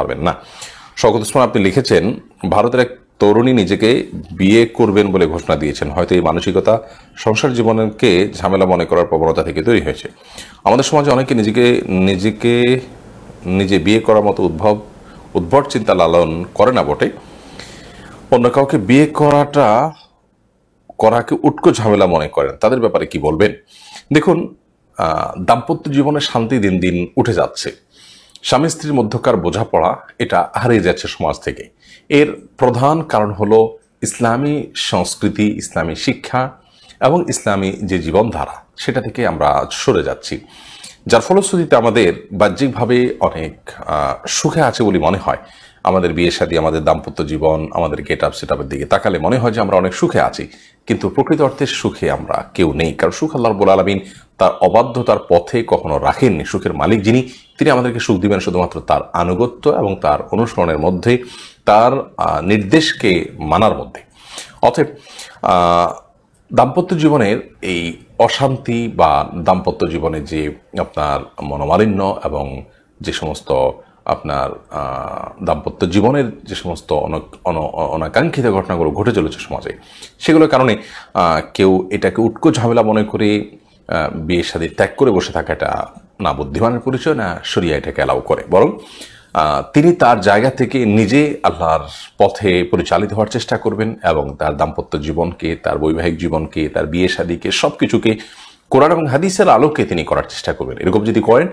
পারবেন না শওকত ওসমান আপনি লিখেছেন ভারতের এক তরুণী নিজেকে বিয়ে করবেন বলে ঘোষণা দিয়েছেন হয়তো এই মানসিকতা সংসার জীবনকে ঝামেলা মনে করার প্রবণতা থেকে তৈরি হয়েছে আমাদের সমাজে অনেকে নিজেকে নিজেকে নিজে বিয়ে করার মতো উদ্ভব উদ্ভট চিন্তা লালন করে না বটে অন্য কাউকে বিয়ে করাটা করাকে উটকো ঝামেলা মনে করেন তাদের ব্যাপারে কি বলবেন দেখুন দাম্পত্য জীবনে শান্তি দিন দিন উঠে যাচ্ছে স্বামী স্ত্রীর মধ্যকার বোঝাপড়া এটা হারিয়ে যাচ্ছে সমাজ থেকে এর প্রধান কারণ হলো ইসলামী সংস্কৃতি ইসলামী শিক্ষা এবং ইসলামী যে জীবনধারা সেটা থেকে আমরা সরে যাচ্ছি যার ফলশ্রুতিতে আমাদের বাহ্যিকভাবে অনেক সুখে আছে বলে মনে হয় আমাদের বিয়ে শাদী আমাদের দাম্পত্য জীবন আমাদের গেট আপ সেট আপের দিকে তাকালে মনে হয় যে আমরা অনেক সুখে আছি কিন্তু প্রকৃত অর্থে সুখে আমরা কেউ নেই কারণ সুখ আল্লাহ রব্বুল আলমিন তার অবাধ্যতার পথে কখনো রাখেননি সুখের মালিক যিনি তিনি আমাদেরকে সুখ দিবেন শুধুমাত্র তার আনুগত্য এবং তার অনুসরণের মধ্যে তার নির্দেশকে মানার মধ্যে অথব দাম্পত্য জীবনের এই অশান্তি বা দাম্পত্য জীবনে যে আপনার মনোমালিন্য এবং যে সমস্ত আপনার দাম্পত্য জীবনের যে সমস্ত অনাকাঙ্ক্ষিত ঘটনাগুলো ঘটে চলেছে সমাজে সেগুলোর কারণে কেউ এটাকে উটকো ঝামেলা মনে করে বিয়ে সাথে ত্যাগ করে বসে থাকা এটা না বুদ্ধিমানের পরিচয় না সরিয়া এটাকে অ্যালাউ করে বরং তিনি তার জায়গা থেকে নিজে আল্লাহর পথে পরিচালিত হওয়ার চেষ্টা করবেন এবং তার দাম্পত্য জীবনকে তার বৈবাহিক জীবনকে তার বিয়ে সাদীকে সব কিছুকে কোরআন এবং হাদিসের আলোকে তিনি করার চেষ্টা করবেন এরকম যদি করেন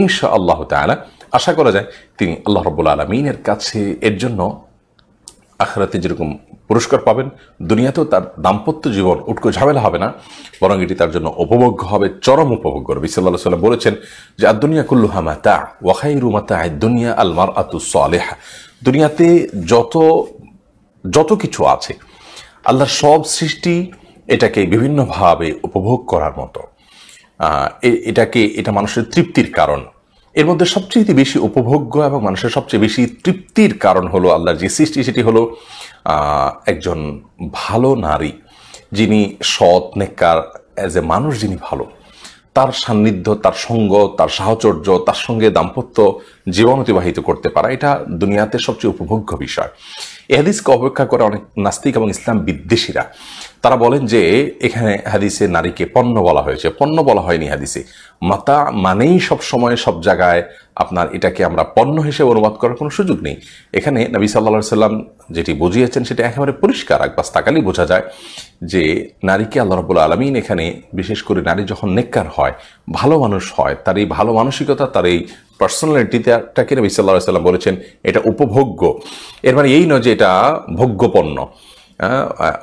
ইনশা আল্লাহ তালা আশা করা যায় তিনি আল্লাহ রব্বুল আলমিনের কাছে এর জন্য আখরাতে যেরকম পুরস্কার পাবেন দুনিয়াতেও তার দাম্পত্য জীবন উটকো ঝামেলা হবে না বরং এটি তার জন্য উপভোগ্য হবে চরম উপভোগ্য করবে বিসাল্লা সাল্লাম বলেছেন যে আর দুনিয়া কুল্লুহা মাতা ওয়াখাই আয় দুনিয়া আলমার আতু সালেহা দুনিয়াতে যত যত কিছু আছে আল্লাহর সব সৃষ্টি এটাকে বিভিন্নভাবে উপভোগ করার মতো এটাকে এটা মানুষের তৃপ্তির কারণ এর মধ্যে সবচেয়ে বেশি উপভোগ্য এবং মানুষের সবচেয়ে বেশি তৃপ্তির কারণ হলো আল্লাহর যে সৃষ্টি সেটি হলো একজন ভালো নারী যিনি সৎ নেককার অ্যাজ এ মানুষ যিনি ভালো তার সান্নিধ্য তার সঙ্গ তার সাহচর্য তার সঙ্গে দাম্পত্য জীবন অতিবাহিত করতে পারা এটা দুনিয়াতে সবচেয়ে উপভোগ্য বিষয় এহাদিসকে অপেক্ষা করে অনেক নাস্তিক এবং ইসলাম বিদ্বেষীরা তারা বলেন যে এখানে হাদিসে নারীকে পণ্য বলা হয়েছে পণ্য বলা হয়নি হাদিসে মাতা মানেই সব সময় সব জায়গায় আপনার এটাকে আমরা পণ্য হিসেবে অনুবাদ করার কোনো সুযোগ নেই এখানে নবী সাল্লা সাল্লাম যেটি বুঝিয়েছেন সেটা একেবারে পরিষ্কার একবার তাকালি বোঝা যায় যে নারীকে আল্লাহ রাবুল আলমিন এখানে বিশেষ করে নারী যখন নেককার হয় ভালো মানুষ হয় তার এই ভালো মানসিকতা তার এই পার্সোনালিটিটাকে নবী সাল্লাহ সাল্লাম বলেছেন এটা উপভোগ্য এর মানে এই নয় যে এটা ভোগ্যপণ্য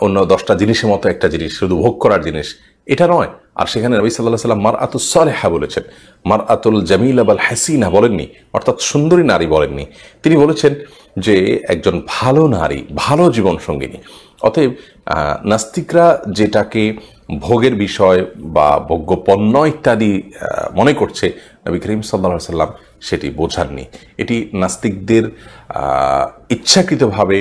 অন্য দশটা জিনিসের মতো একটা জিনিস শুধু ভোগ করার জিনিস এটা নয় আর সেখানে নবী সাল্লাহ সাল্লাম মার আতুল সালেহা বলেছেন মার আতুল জামিল আবাল হাসিনা বলেননি অর্থাৎ সুন্দরী নারী বলেননি তিনি বলেছেন যে একজন ভালো নারী ভালো জীবন সঙ্গিনী অতএব নাস্তিকরা যেটাকে ভোগের বিষয় বা ভোগ্য পণ্য ইত্যাদি মনে করছে নবী করিম সাল্লা সাল্লাম সেটি বোঝাননি এটি নাস্তিকদের ইচ্ছাকৃতভাবে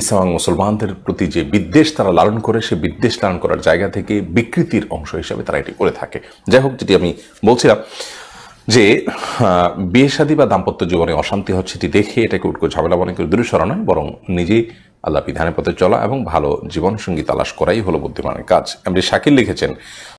ইসলাম মুসলমানদের প্রতি যে বিদ্বেষ তারা লালন করে সে বিদ্বেষ লালন করার জায়গা থেকে বিকৃতির অংশ হিসাবে তারা এটি করে থাকে যাই হোক যেটি আমি বলছিলাম যে বিয়ে সাদী বা দাম্পত্য জীবনে অশান্তি হচ্ছে এটি দেখে এটাকে উটকো ঝামেলা মনে করে দূরে সরা নয় বরং নিজেই আল্লাহ বিধানের পথে চলা এবং ভালো জীবনসঙ্গী তালাশ করাই হলো বুদ্ধিমানের কাজ এমনি শাকিল লিখেছেন